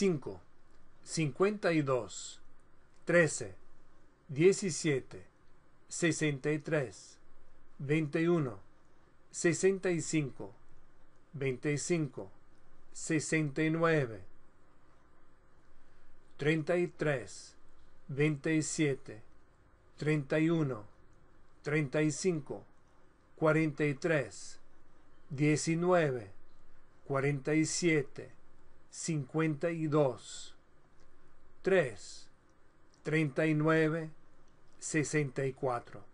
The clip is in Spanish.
5, 52, 13, 17, 63, 21, 65, 25, 69, 33, 27, 31, 35, 43, 19, 47, 52 3 39 64